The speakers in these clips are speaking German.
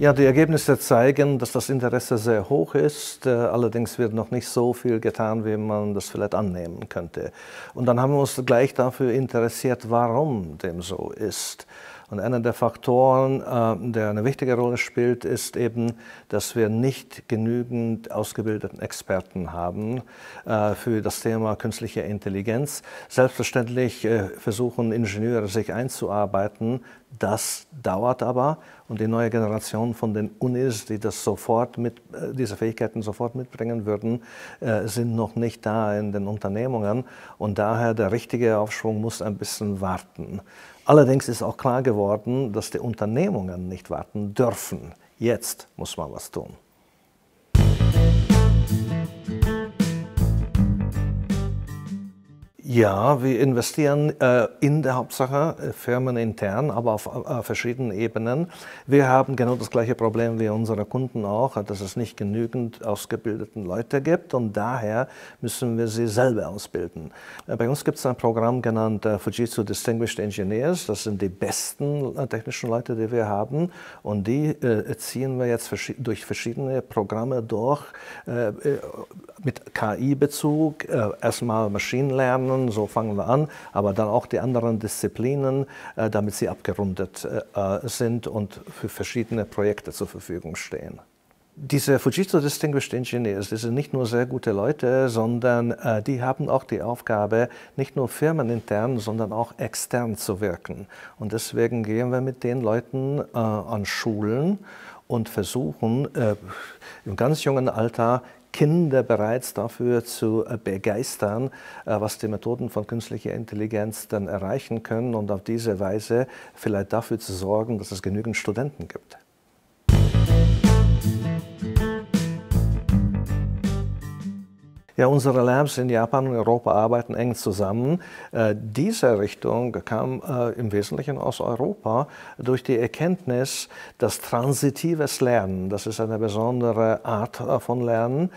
Ja, die Ergebnisse zeigen, dass das Interesse sehr hoch ist. Äh, allerdings wird noch nicht so viel getan, wie man das vielleicht annehmen könnte. Und dann haben wir uns gleich dafür interessiert, warum dem so ist. Und einer der Faktoren, äh, der eine wichtige Rolle spielt, ist eben, dass wir nicht genügend ausgebildeten Experten haben äh, für das Thema künstliche Intelligenz. Selbstverständlich äh, versuchen Ingenieure sich einzuarbeiten. Das dauert aber und die neue Generation von den Unis, die das sofort mit, diese Fähigkeiten sofort mitbringen würden, sind noch nicht da in den Unternehmungen und daher der richtige Aufschwung muss ein bisschen warten. Allerdings ist auch klar geworden, dass die Unternehmungen nicht warten dürfen. Jetzt muss man was tun. Ja, wir investieren äh, in der Hauptsache äh, Firmen intern, aber auf äh, verschiedenen Ebenen. Wir haben genau das gleiche Problem wie unsere Kunden auch, äh, dass es nicht genügend ausgebildeten Leute gibt und daher müssen wir sie selber ausbilden. Äh, bei uns gibt es ein Programm genannt äh, Fujitsu Distinguished Engineers. Das sind die besten technischen Leute, die wir haben und die ziehen wir jetzt vers durch verschiedene Programme durch mit KI-Bezug, äh, erstmal Machine Lernen, so fangen wir an, aber dann auch die anderen Disziplinen, äh, damit sie abgerundet äh, sind und für verschiedene Projekte zur Verfügung stehen. Diese Fujitsu Distinguished Engineers, das sind nicht nur sehr gute Leute, sondern äh, die haben auch die Aufgabe, nicht nur firmenintern, sondern auch extern zu wirken. Und deswegen gehen wir mit den Leuten äh, an Schulen und versuchen äh, im ganz jungen Alter Kinder bereits dafür zu äh, begeistern, äh, was die Methoden von künstlicher Intelligenz dann erreichen können und auf diese Weise vielleicht dafür zu sorgen, dass es genügend Studenten gibt. Ja, unsere Labs in Japan und Europa arbeiten eng zusammen. Äh, diese Richtung kam äh, im Wesentlichen aus Europa durch die Erkenntnis, dass transitives Lernen, das ist eine besondere Art äh, von Lernen,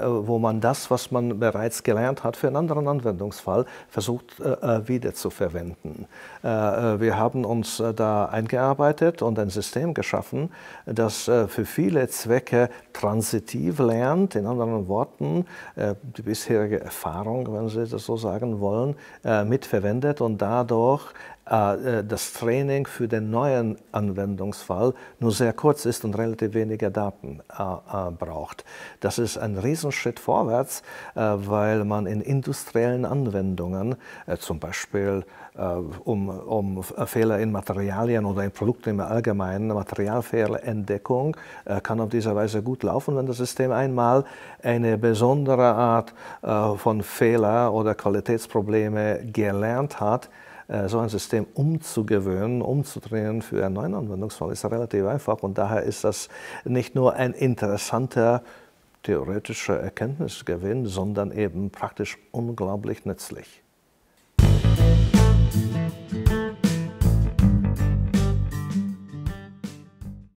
wo man das, was man bereits gelernt hat, für einen anderen Anwendungsfall versucht wiederzuverwenden. wir haben uns da eingearbeitet und ein System geschaffen, das für viele Zwecke transitiv lernt, in anderen Worten, die bisherige Erfahrung, wenn Sie das so sagen wollen, äh, mitverwendet und dadurch äh, äh, das Training für den neuen Anwendungsfall nur sehr kurz ist und relativ wenige Daten äh, braucht. Das ist ein Riesenschritt vorwärts, weil man in industriellen Anwendungen, zum Beispiel um, um, Fehler in Materialien oder in Produkten im Allgemeinen, Materialfehlerentdeckung, kann auf diese Weise gut laufen, wenn das System einmal eine besondere Art von Fehler oder Qualitätsprobleme gelernt hat, äh, so ein System umzugewöhnen, umzudrehen für einen neuen Anwendungsfall, ist relativ einfach. Und daher ist das nicht nur ein interessanter theoretischer Erkenntnisgewinn, sondern eben praktisch unglaublich nützlich.